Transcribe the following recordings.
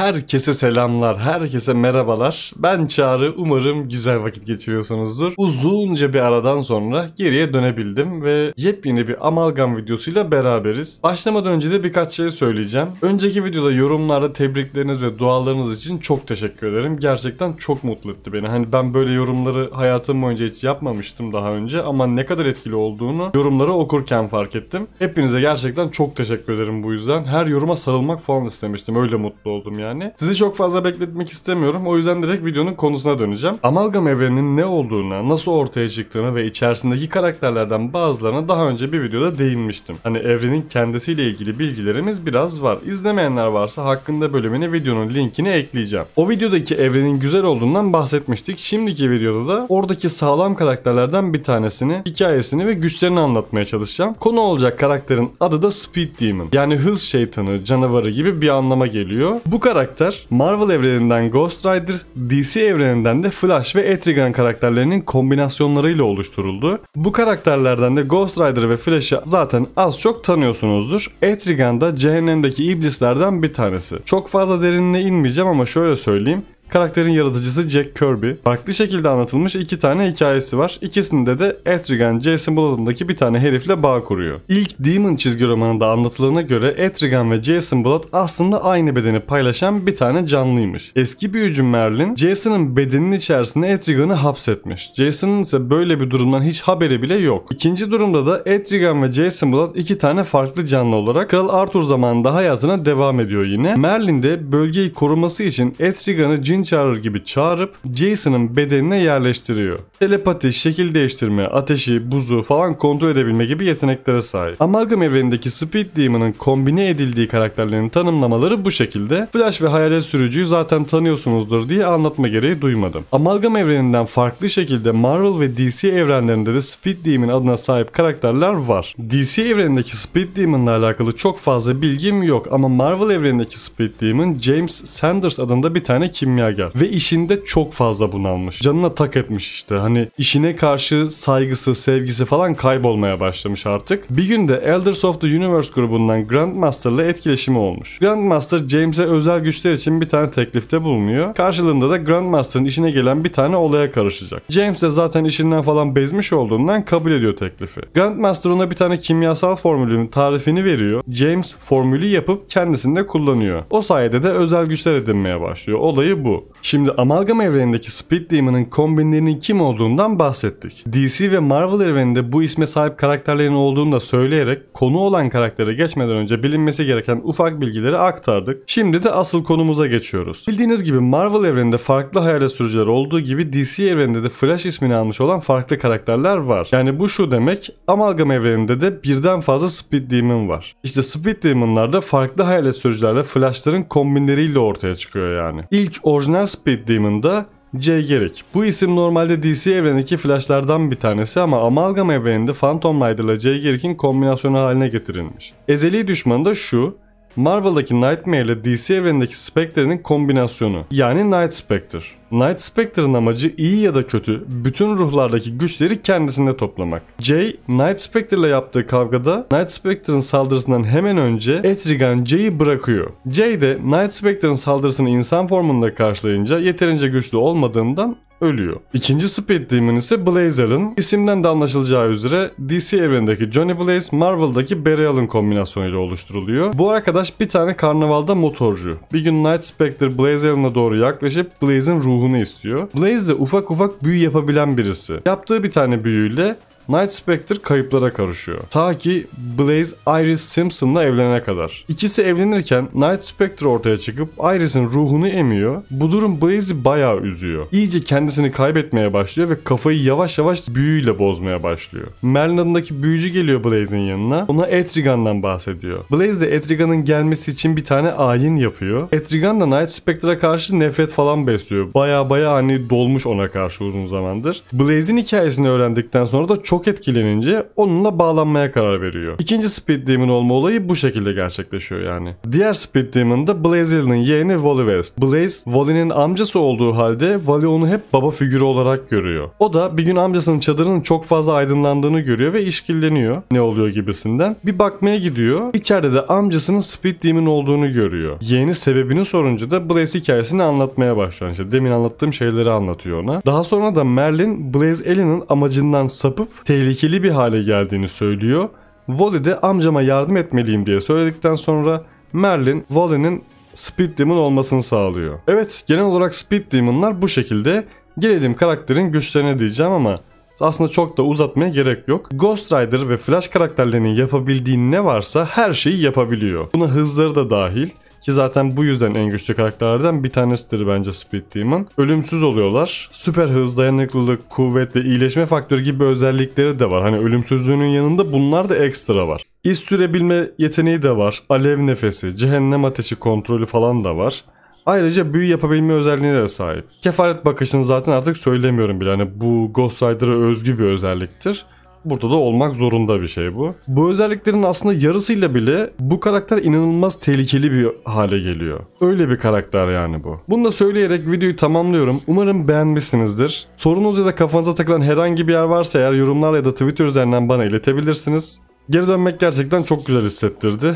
Herkese selamlar, herkese merhabalar. Ben Çağrı, umarım güzel vakit geçiriyorsunuzdur. Uzunca bir aradan sonra geriye dönebildim ve yepyeni bir amalgam videosuyla beraberiz. Başlamadan önce de birkaç şey söyleyeceğim. Önceki videoda yorumlarda tebrikleriniz ve dualarınız için çok teşekkür ederim. Gerçekten çok mutlu etti beni. Hani ben böyle yorumları hayatım boyunca hiç yapmamıştım daha önce ama ne kadar etkili olduğunu yorumları okurken fark ettim. Hepinize gerçekten çok teşekkür ederim bu yüzden. Her yoruma sarılmak falan istemiştim. Öyle mutlu oldum yani yani. Sizi çok fazla bekletmek istemiyorum. O yüzden direkt videonun konusuna döneceğim. Amalgam evreninin ne olduğuna, nasıl ortaya çıktığını ve içerisindeki karakterlerden bazılarına daha önce bir videoda değinmiştim. Hani evrenin kendisiyle ilgili bilgilerimiz biraz var. İzlemeyenler varsa hakkında bölümüne videonun linkini ekleyeceğim. O videodaki evrenin güzel olduğundan bahsetmiştik. Şimdiki videoda da oradaki sağlam karakterlerden bir tanesini, hikayesini ve güçlerini anlatmaya çalışacağım. Konu olacak karakterin adı da Speed Demon. Yani hız şeytanı, canavarı gibi bir anlama geliyor. Bu karakter karakter Marvel evreninden Ghost Rider, DC evreninden de Flash ve Etrigan karakterlerinin kombinasyonlarıyla oluşturuldu. Bu karakterlerden de Ghost Rider ve Flash'ı zaten az çok tanıyorsunuzdur. Etrigan da cehennemdeki iblislerden bir tanesi. Çok fazla derinine inmeyeceğim ama şöyle söyleyeyim. Karakterin yaratıcısı Jack Kirby. Farklı şekilde anlatılmış iki tane hikayesi var. İkisinde de Etrigan, Jason Blood'undaki bir tane herifle bağ kuruyor. İlk Demon çizgi romanında anlatılana göre Etrigan ve Jason Blood aslında aynı bedeni paylaşan bir tane canlıymış. Eski büyücü Merlin, Jason'ın bedenin içerisinde Etrigan'ı hapsetmiş. Jason'ın ise böyle bir durumdan hiç haberi bile yok. İkinci durumda da Etrigan ve Jason Blood iki tane farklı canlı olarak Kral Arthur zamanında hayatına devam ediyor yine. Merlin de bölgeyi koruması için Etrigan'ı cin seni çağırır gibi çağırıp Jason'ın bedenine yerleştiriyor. Telepati, şekil değiştirme, ateşi, buzu falan kontrol edebilme gibi yeteneklere sahip. Amalgam evrenindeki Speed Demon'ın kombine edildiği karakterlerin tanımlamaları bu şekilde. Flash ve hayalet sürücüyü zaten tanıyorsunuzdur diye anlatma gereği duymadım. Amalgam evreninden farklı şekilde Marvel ve DC evrenlerinde de Speed Demon adına sahip karakterler var. DC evrenindeki Speed Demon'la alakalı çok fazla bilgim yok ama Marvel evrenindeki Speed Demon James Sanders adında bir tane kimya fedakar ve işinde çok fazla bunalmış. Canına tak etmiş işte hani işine karşı saygısı, sevgisi falan kaybolmaya başlamış artık. Bir gün de Elders of the Universe grubundan Grandmaster ile etkileşimi olmuş. Grandmaster James'e özel güçler için bir tane teklifte bulunuyor. Karşılığında da Grandmaster'ın işine gelen bir tane olaya karışacak. James de zaten işinden falan bezmiş olduğundan kabul ediyor teklifi. Grandmaster ona bir tane kimyasal formülün tarifini veriyor. James formülü yapıp kendisinde kullanıyor. O sayede de özel güçler edinmeye başlıyor. Olayı bu. Şimdi amalgam evrenindeki Speed Demon'ın kombinlerinin kim olduğundan bahsettik. DC ve Marvel evreninde bu isme sahip karakterlerin olduğunu da söyleyerek konu olan karaktere geçmeden önce bilinmesi gereken ufak bilgileri aktardık. Şimdi de asıl konumuza geçiyoruz. Bildiğiniz gibi Marvel evreninde farklı hayal sürücüler olduğu gibi DC evreninde de Flash ismini almış olan farklı karakterler var. Yani bu şu demek amalgam evreninde de birden fazla Speed Demon var. İşte Speed Demon'lar da farklı hayal sürücülerle Flash'ların kombinleriyle ortaya çıkıyor yani. İlk orijinal Orijinal Speed Demon'da C Garrick. Bu isim normalde DC evrenindeki flashlardan bir tanesi ama Amalgam evreninde Phantom Rider ile J Garrick'in kombinasyonu haline getirilmiş. Ezeli düşmanı da şu, Marvel'daki Nightmare ile DC evrenindeki Spectre'nin kombinasyonu yani Night Spectre. Night Spectre'ın amacı iyi ya da kötü bütün ruhlardaki güçleri kendisinde toplamak. Jay, Night Spectre ile yaptığı kavgada Night Spectre'ın saldırısından hemen önce Etrigan Jay'i bırakıyor. Jay de Night Spectre'ın saldırısını insan formunda karşılayınca yeterince güçlü olmadığından ölüyor. İkinci Speed Demon ise Blaze Allen. İsimden de anlaşılacağı üzere DC evrendeki Johnny Blaze, Marvel'daki Barry Allen kombinasyonuyla oluşturuluyor. Bu arkadaş bir tane karnavalda motorcu. Bir gün Night Spectre Blaze Allen'a doğru yaklaşıp Blaze'in ruhunu istiyor. Blaze de ufak ufak büyü yapabilen birisi. Yaptığı bir tane büyüyle Night Spectre kayıplara karışıyor. Ta ki Blaze Iris Simpson'la evlenene kadar. İkisi evlenirken Night Spectre ortaya çıkıp Iris'in ruhunu emiyor. Bu durum Blaze'i bayağı üzüyor. İyice kendisini kaybetmeye başlıyor ve kafayı yavaş yavaş büyüyle bozmaya başlıyor. Merlin adındaki büyücü geliyor Blaze'in yanına. Ona Etrigan'dan bahsediyor. Blaze de Etrigan'ın gelmesi için bir tane ayin yapıyor. Etrigan da Night Spectre'a karşı nefret falan besliyor. Baya baya hani dolmuş ona karşı uzun zamandır. Blaze'in hikayesini öğrendikten sonra da çok etkilenince onunla bağlanmaya karar veriyor. İkinci Speed Demon olma olayı bu şekilde gerçekleşiyor yani. Diğer Speed Demon da Blaziel'in yeğeni Voliverse. Blaze, Voli'nin amcası olduğu halde Voli onu hep baba figürü olarak görüyor. O da bir gün amcasının çadırının çok fazla aydınlandığını görüyor ve işkilleniyor. Ne oluyor gibisinden. Bir bakmaya gidiyor. İçeride de amcasının Speed Demon olduğunu görüyor. Yeğeni sebebini sorunca da Blaze hikayesini anlatmaya başlıyor. İşte demin anlattığım şeyleri anlatıyor ona. Daha sonra da Merlin Blaze Allen'ın amacından sapıp tehlikeli bir hale geldiğini söylüyor. Wally de amcama yardım etmeliyim diye söyledikten sonra Merlin Wally'nin Speed Demon olmasını sağlıyor. Evet genel olarak Speed Demon'lar bu şekilde. Gelelim karakterin güçlerine diyeceğim ama aslında çok da uzatmaya gerek yok. Ghost Rider ve Flash karakterlerinin yapabildiği ne varsa her şeyi yapabiliyor. Buna hızları da dahil. Ki zaten bu yüzden en güçlü karakterlerden bir tanesidir bence Speed Demon. Ölümsüz oluyorlar. Süper hız, dayanıklılık, kuvvet ve iyileşme faktörü gibi özellikleri de var. Hani ölümsüzlüğünün yanında bunlar da ekstra var. İz sürebilme yeteneği de var. Alev nefesi, cehennem ateşi kontrolü falan da var. Ayrıca büyü yapabilme özelliğine de sahip. Kefaret bakışını zaten artık söylemiyorum bile. Hani bu Ghost Rider'a özgü bir özelliktir. Burada da olmak zorunda bir şey bu. Bu özelliklerin aslında yarısıyla bile bu karakter inanılmaz tehlikeli bir hale geliyor. Öyle bir karakter yani bu. Bunu da söyleyerek videoyu tamamlıyorum. Umarım beğenmişsinizdir. Sorunuz ya da kafanıza takılan herhangi bir yer varsa eğer yorumlar ya da Twitter üzerinden bana iletebilirsiniz. Geri dönmek gerçekten çok güzel hissettirdi.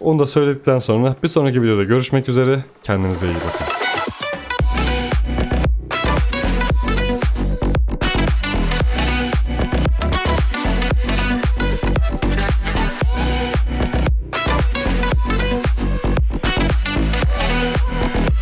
Onu da söyledikten sonra bir sonraki videoda görüşmek üzere. Kendinize iyi bakın.